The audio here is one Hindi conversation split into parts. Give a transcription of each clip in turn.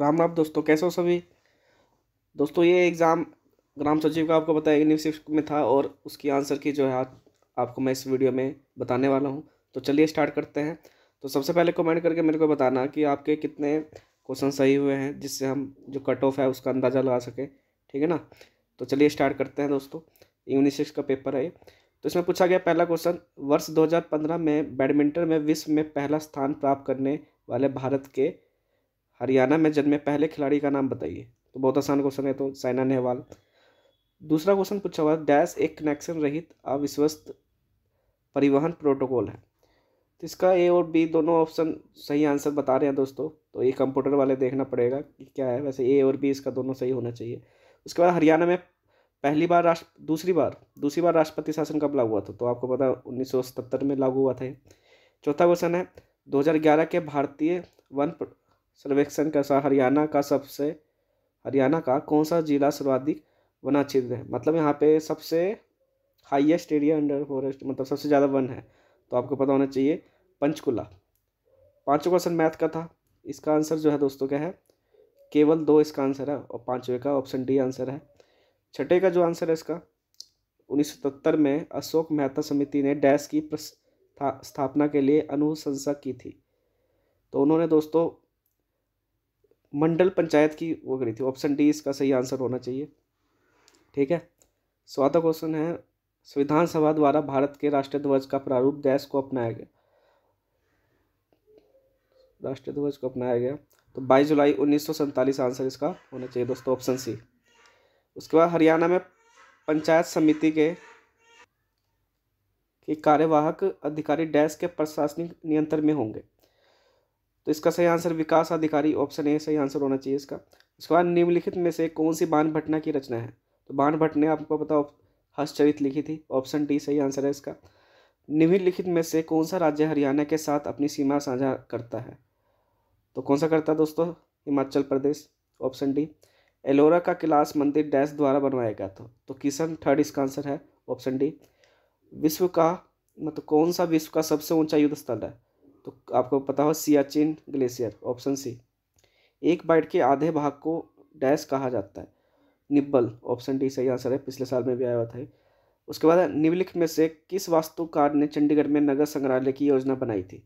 राम राम दोस्तों कैसे हो सभी दोस्तों ये एग्ज़ाम ग्राम सचिव का आपको बताया यूनिव सिक्स में था और उसकी आंसर की जो है आपको मैं इस वीडियो में बताने वाला हूँ तो चलिए स्टार्ट करते हैं तो सबसे पहले कमेंट करके मेरे को बताना कि आपके कितने क्वेश्चन सही हुए हैं जिससे हम जो कट ऑफ है उसका अंदाज़ा लगा सकें ठीक है ना तो चलिए स्टार्ट करते हैं दोस्तों यूनिव सिक्स का पेपर है तो इसमें पूछा गया पहला क्वेश्चन वर्ष 2015 में बैडमिंटन में विश्व में पहला स्थान प्राप्त करने वाले भारत के हरियाणा में जन्मे पहले खिलाड़ी का नाम बताइए तो बहुत आसान क्वेश्चन है तो साइना नेहवाल दूसरा क्वेश्चन पूछा हुआ डैश एक कनेक्शन रहित अविश्वस्त परिवहन प्रोटोकॉल है तो इसका ए और बी दोनों ऑप्शन सही आंसर बता रहे हैं दोस्तों तो ये कंप्यूटर वाले देखना पड़ेगा कि क्या है वैसे ए और बी इसका दोनों सही होना चाहिए उसके बाद हरियाणा में पहली बार राष्ट्र दूसरी बार दूसरी बार राष्ट्रपति शासन कब लागू हुआ था तो आपको पता उन्नीस सौ सतहत्तर में लागू हुआ था चौथा क्वेश्चन है ग्यारह के भारतीय वन सर्वेक्षण के अनुसार हरियाणा का सबसे हरियाणा का कौन सा जिला सर्वाधिक वना क्षेत्र है मतलब यहाँ पे सबसे हाईएस्ट एरिया अंडर फॉरेस्ट मतलब सबसे ज़्यादा वन है तो आपको पता होना चाहिए पंचकुला पाँचों क्वेश्चन मैथ का था इसका आंसर जो है दोस्तों क्या है केवल दो इसका आंसर है और पाँचवें का ऑप्शन डी आंसर है छठे का जो आंसर है इसका उन्नीस में अशोक मेहता समिति ने डैश की प्रस्था स्थापना के लिए अनुशंसा की थी तो उन्होंने दोस्तों मंडल पंचायत की वो करी थी ऑप्शन डी इसका सही आंसर होना चाहिए ठीक है चौथा क्वेश्चन है संविधान सभा द्वारा भारत के राष्ट्रीय ध्वज का प्रारूप देश को अपनाया गया राष्ट्रीय ध्वज को अपनाया गया तो 22 जुलाई उन्नीस आंसर इसका होना चाहिए दोस्तों ऑप्शन सी उसके बाद हरियाणा में पंचायत समिति के कार्यवाहक अधिकारी डैश के प्रशासनिक नियंत्रण में होंगे तो इसका सही आंसर विकास अधिकारी ऑप्शन ए सही आंसर होना चाहिए इसका उसके बाद निम्नलिखित में से कौन सी बाण भटना की रचना है तो बाण भट्ट ने आपको पता हस्तचरित लिखी थी ऑप्शन डी सही आंसर है इसका निम्नलिखित में से कौन सा राज्य हरियाणा के साथ अपनी सीमा साझा करता है तो कौन सा करता है दोस्तों हिमाचल प्रदेश ऑप्शन डी एलोरा का किलास मंदिर डैश द्वारा बनवाया गया था तो किशन थर्ड इसका आंसर है ऑप्शन डी विश्व का मतलब कौन सा विश्व का सबसे ऊंचा युद्ध स्थल है तो आपको पता हो सियाचिन ग्लेशियर ऑप्शन सी एक बाइट के आधे भाग को डैश कहा जाता है निब्बल ऑप्शन डी सही आंसर है पिछले साल में भी आया हुआ था उसके बाद निम्नलिखित में से किस वास्तुकार ने चंडीगढ़ में नगर संग्रहालय की योजना बनाई थी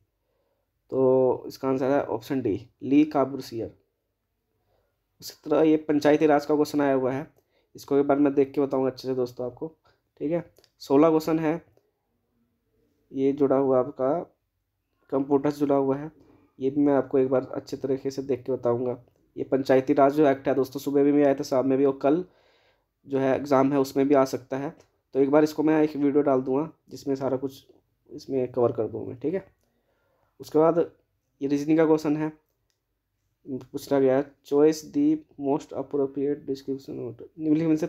तो इसका आंसर है ऑप्शन डी ली काबूसियर उसी तरह ये पंचायती राज का क्वेश्चन आया हुआ है इसको एक बार मैं देख के बताऊंगा अच्छे से दोस्तों आपको ठीक है सोलह क्वेश्चन है ये जुड़ा हुआ आपका कंप्यूटर्स जुड़ा हुआ है ये भी मैं आपको एक बार अच्छे तरीके से देख के बताऊँगा ये पंचायती राज जो एक्ट है दोस्तों सुबह भी मैं आया था शाम में भी और कल जो है एग्ज़ाम है उसमें भी आ सकता है तो एक बार इसको मैं एक वीडियो डाल दूँगा जिसमें सारा कुछ इसमें कवर कर दूँगा ठीक है उसके बाद ये रीजनिंग का क्वेश्चन है पूछना गया choice the most appropriate description of निम्नलिखित में से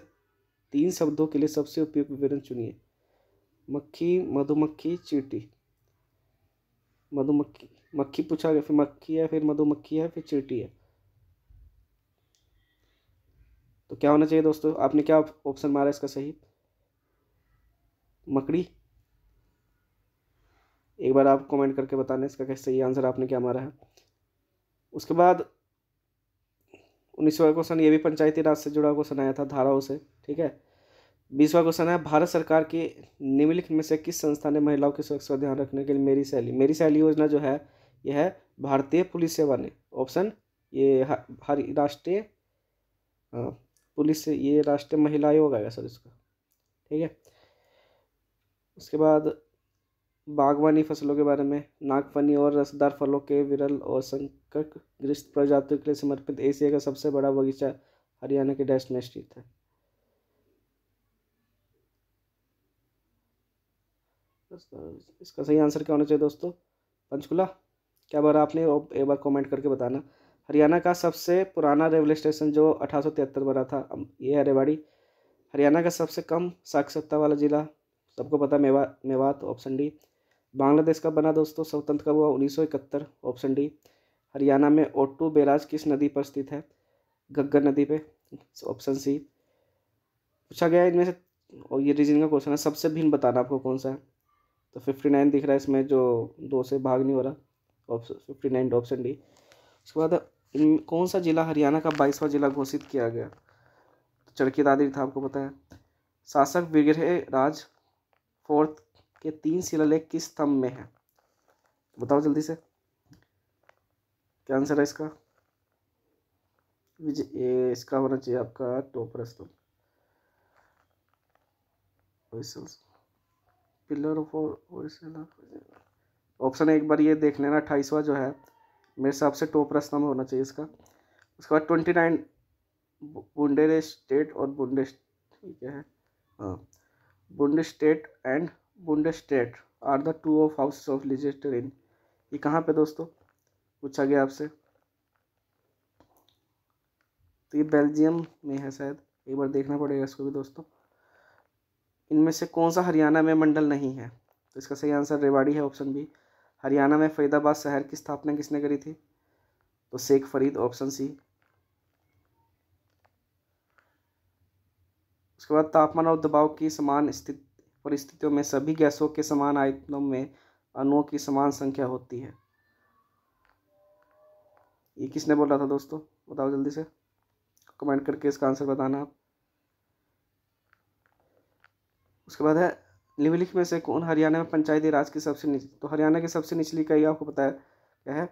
तीन शब्दों के लिए सबसे उपयुक्त विवरण चुनिए मक्खी मधुमक्खी चीटी मधुमक्खी मक्खी पूछा गया फिर मक्खी है फिर मधुमक्खी है फिर चीटी है तो क्या होना चाहिए दोस्तों आपने क्या ऑप्शन मारा इसका सही मकड़ी एक बार आप कमेंट करके बताने इसका कैसे सही आंसर आपने क्या मारा है उसके बाद उन्नीसवा क्वेश्चन ये भी पंचायती राज से जुड़ा क्वेश्चन आया था धाराओं से ठीक है बीसवा क्वेश्चन है भारत सरकार के निम्नलिखित में से किस संस्था ने महिलाओं की सुरक्षा ध्यान रखने के लिए मेरी सैली मेरी सैली योजना जो है यह है भारतीय पुलिस सेवा ने ऑप्शन ये राष्ट्रीय पुलिस ये राष्ट्रीय महिला आयोग आएगा सर इसका ठीक है उसके बाद बागवानी फसलों के बारे में नागफनी और रसदार फलों के विरल और संकट ग्रस्त प्रजातियों के लिए समर्पित एशिया का सबसे बड़ा बगीचा हरियाणा के डेस्ट में स्थित है इसका सही आंसर क्या होना चाहिए दोस्तों पंचकुला क्या बार आपने एक बार कमेंट करके बताना हरियाणा का सबसे पुराना रेलवे स्टेशन जो अठारह बना था ये है रेवाड़ी हरियाणा का सबसे कम साक्षरता वाला ज़िला सबको पता मेवा मेवात ऑप्शन डी बांग्लादेश का बना दोस्तों स्वतंत्र कब हुआ उन्नीस ऑप्शन डी हरियाणा में ओटू बैराज किस नदी पर स्थित है घग्गर नदी पे ऑप्शन सी पूछा गया इनमें से और ये रीजन का क्वेश्चन है सबसे भिन्न बताना आपको कौन सा है तो फिफ्टी नाइन दिख रहा है इसमें जो दो से भाग नहीं हो रहा option fifty nine option D उसके बाद कौन सा ज़िला हरियाणा का बाईसवां ज़िला घोषित किया गया तो चरखी दादी था आपको पता है शासक विग्रह राज फोर्थ के तीन शिलालेख किस स्तंभ में है बताओ जल्दी से क्या आंसर है इसका विजय इसका होना चाहिए आपका टोपर स्तंभ पिलर ऑफ ऑप्शन एक बार ये देख लेना अट्ठाईसवा जो है मेरे हिसाब से टॉप रस्तम होना चाहिए इसका उसके बाद ट्वेंटी नाइन बुंडे स्टेट और बुंडे ठीक है हाँ Bundestag and Bundestag are the two of houses of legislature इन ये कहाँ पे दोस्तों पूछा गया आपसे तो ये बेल्जियम में है शायद एक बार देखना पड़ेगा इसको भी दोस्तों इनमें से कौन सा हरियाणा में मंडल नहीं है तो इसका सही आंसर रेवाड़ी है ऑप्शन बी हरियाणा में फरीदाबाद शहर की स्थापना किसने करी थी तो शेख फरीद ऑप्शन सी उसके बाद तापमान और दबाव की समान स्थिति परिस्थितियों में सभी गैसों के समान आयतनों में अणुओं की समान संख्या होती है ये किसने बोला था दोस्तों बताओ जल्दी से कमेंट करके इसका आंसर बताना आप उसके बाद है निम्नलिखित में से कौन हरियाणा में पंचायती राज की सबसे निचली तो हरियाणा की सबसे निचली इकाई आपको पता है क्या है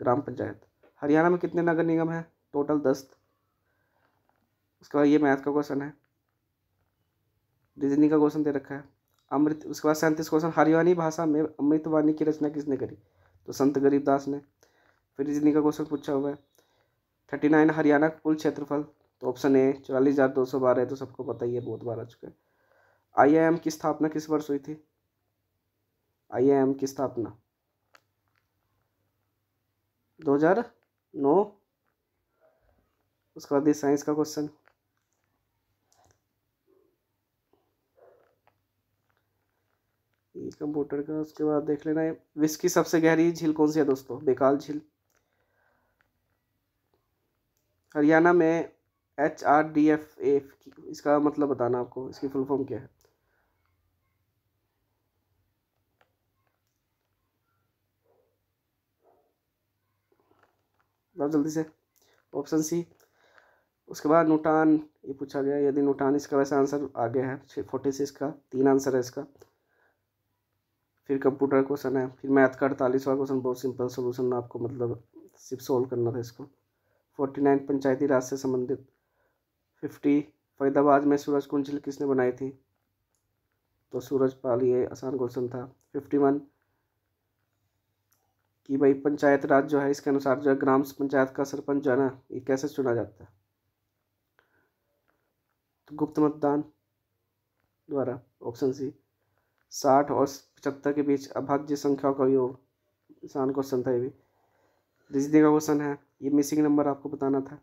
ग्राम पंचायत हरियाणा में कितने नगर निगम हैं टोटल दस उसके बाद ये मैथ का क्वेश्चन है डिजनी का क्वेश्चन दे रखा है अमृत उसके बाद सैंतीस क्वेश्चन हरियाणी भाषा में अमृतवाणी की रचना किसने करी तो संत गरीबदास ने फिर डिजनी का क्वेश्चन पूछा हुआ है थर्टी नाइन हरियाणा कुल क्षेत्रफल तो ऑप्शन ए चौवालीस हज़ार दो सौ बारह है तो सबको पता ही है बहुत बार आ चुका है आईआईएम की स्थापना किस वर्ष हुई थी आईआईएम की स्थापना 2009 उसके बाद ये साइंस का क्वेश्चन कंप्यूटर का उसके बाद देख लेना है विश्व की सबसे गहरी झील कौन सी है दोस्तों बेकाल झील हरियाणा में H R D F A इसका मतलब बताना आपको इसकी फुल फॉर्म क्या है बताओ जल्दी से ऑप्शन सी उसके बाद नूटान ये पूछा गया यदि नूटान इसका वैसा आंसर आ गया है छः फोर्टी सिक्स का तीन आंसर है इसका फिर कंप्यूटर क्वेश्चन है फिर मैथ का अड़तालीसवा क्वेश्चन बहुत सिंपल सोल्यूशन आपको मतलब सिर्फ सोल्व करना था इसको फोर्टी नाइन पंचायती राज से संबंधित फिफ्टी फरीदाबाद में सूरज कुंजिल किसने बनाई थी तो सूरज पाल ये आसान क्वेश्चन था फिफ्टी वन कि भाई पंचायत राज जो है इसके अनुसार जो है ग्राम पंचायत का सरपंच जो है ना ये कैसे चुना जाता है तो गुप्त मतदान द्वारा ऑप्शन सी साठ और पचहत्तर के बीच अभाज्य संख्या का योग इंसान क्वेश्चन था ये भी रीजनिंग का क्वेश्चन है ये मिसिंग नंबर आपको बताना था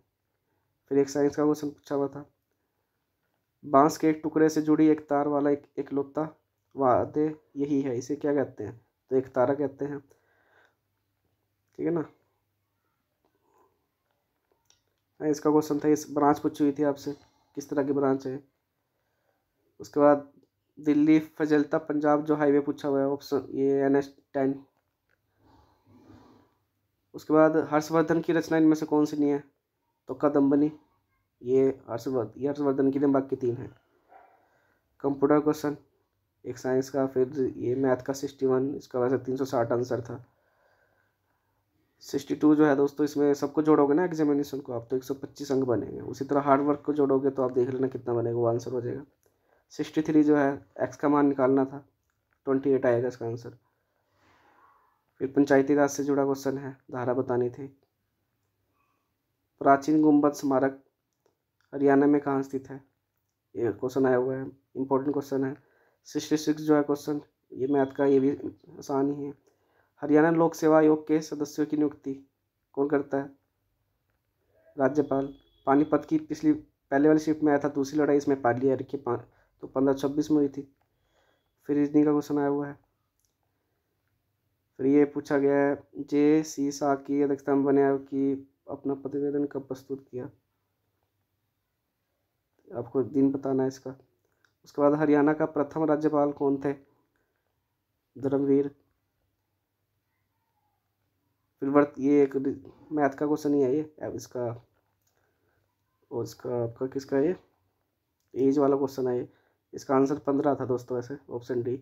फिर एक साइंस का क्वेश्चन पूछा हुआ था बांस के एक टुकड़े से जुड़ी एक तार वाला एक एकलौता वादे यही है इसे क्या कहते हैं तो एक तारा कहते हैं ठीक है ना हाँ, इसका क्वेश्चन था इस ब्रांच पूछी हुई थी आपसे किस तरह की ब्रांच है उसके बाद दिल्ली फजलता पंजाब जो हाईवे पूछा हुआ है ऑप्शन ये एन एच टेन उसके बाद हर्षवर्धन की रचना इनमें से कौन सी नहीं है तो कदम्बनी ये हर्षवर्धन ये हर्षवर्धन की दिमाग की तीन है कंप्यूटर क्वेश्चन एक साइंस का फिर ये मैथ का सिक्सटी वन इसका वैसे तीन सौ साठ आंसर था सिक्सटी टू जो है दोस्तों इसमें सबको जोड़ोगे ना एग्जामिनेशन को आप तो एक सौ पच्चीस अंक बनेंगे उसी तरह हार्ड वर्क को जोड़ोगे तो आप देख लेना कितना बनेगा वो आंसर हो जाएगा सिक्सटी थ्री जो है एक्स का मान निकालना था ट्वेंटी एट आएगा इसका आंसर फिर पंचायती राज से जुड़ा क्वेश्चन है धारा बतानी थी प्राचीन गुम्बद स्मारक हरियाणा में कहाँ स्थित है ये क्वेश्चन आया हुआ है इंपॉर्टेंट क्वेश्चन है सिक्सटी सिक्स जो है क्वेश्चन ये मैथ का ये भी आसान ही है हरियाणा लोक सेवा आयोग के सदस्यों की नियुक्ति कौन करता है राज्यपाल पानीपत की पिछली पहले वाली शिफ्ट में आया था दूसरी लड़ाई इसमें पाली के पा तो पंद्रह छब्बीस में हुई थी फिर रीजनिंग का क्वेश्चन आया हुआ है फिर ये पूछा गया है जे सी शाह की अध्यक्षता में बने आयोग की अपना प्रतिवेदन कब प्रस्तुत किया आपको दिन बताना है इसका उसके बाद हरियाणा का प्रथम राज्यपाल कौन थे धर्मवीर फिर वर्त ये एक मैथ का क्वेश्चन ही है ये इसका और इसका आपका किसका ये एज वाला क्वेश्चन है ये इसका आंसर पंद्रह था दोस्तों ऐसे ऑप्शन डी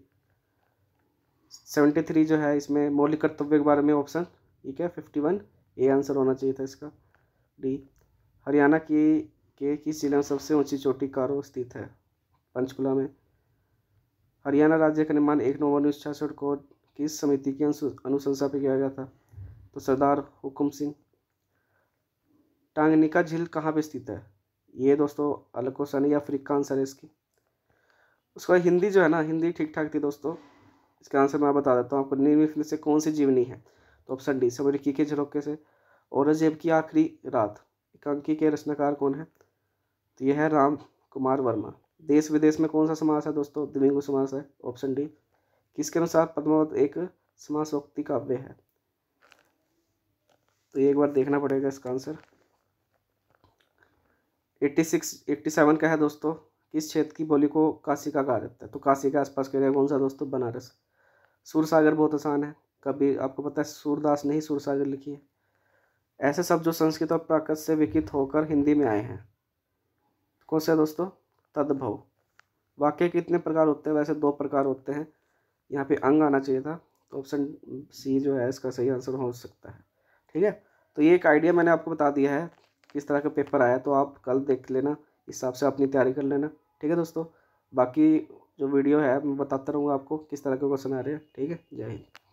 सेवेंटी थ्री जो है इसमें मौलिक कर्तव्य के बारे में ऑप्शन ठीक है फिफ्टी वन ए आंसर होना चाहिए था इसका डी हरियाणा की के किस जिले में सबसे ऊंची चोटी कारो स्थित है पंचकुला में हरियाणा राज्य का निर्माण एक नवंबर उन्नीस को किस समिति की अनुशंसा पर किया गया था तो सरदार हुकुम सिंह टांगनिका झील कहाँ पे स्थित है ये दोस्तों अलकोसन या अफ्रीका आंसर है इसकी उसके बाद हिंदी जो है ना हिंदी ठीक ठाक थी दोस्तों इसका आंसर मैं बता देता हूँ आपको निर्मित में से कौन सी जीवनी है तो ऑप्शन डी समरिकी के झलोके से औरंगजेब की आखिरी रात एकांकी के रचनाकार कौन है तो यह है राम कुमार वर्मा देश विदेश में कौन सा समास है दोस्तों द्विंगु समास है ऑप्शन डी किसके अनुसार पद्मावत एक समासोक्ति काव्य है तो एक बार देखना पड़ेगा इसका answer eighty six eighty seven का है दोस्तों किस क्षेत्र की बोली को काशिका कहा जाता है तो काशी के आसपास के एरिया कौन सा दोस्तों बनारस सूरसागर बहुत आसान है कभी आपको पता है सूरदास ने ही सूरसागर लिखी है ऐसे शब्द जो संस्कृत और प्राकृत से विकित होकर हिंदी में आए हैं कौन से दोस्तों तद्भव वाक्य कितने प्रकार होते हैं वैसे दो प्रकार होते हैं यहाँ पे अंग आना चाहिए था तो ऑप्शन सी जो है इसका सही आंसर हो सकता है ठीक है तो ये एक आइडिया मैंने आपको बता दिया है किस तरह का पेपर आया तो आप कल देख लेना इस हिसाब से अपनी तैयारी कर लेना ठीक है दोस्तों बाकी जो वीडियो है मैं बताता रहूँगा आपको किस तरह के क्वेश्चन आ रहे हैं ठीक है जय हिंद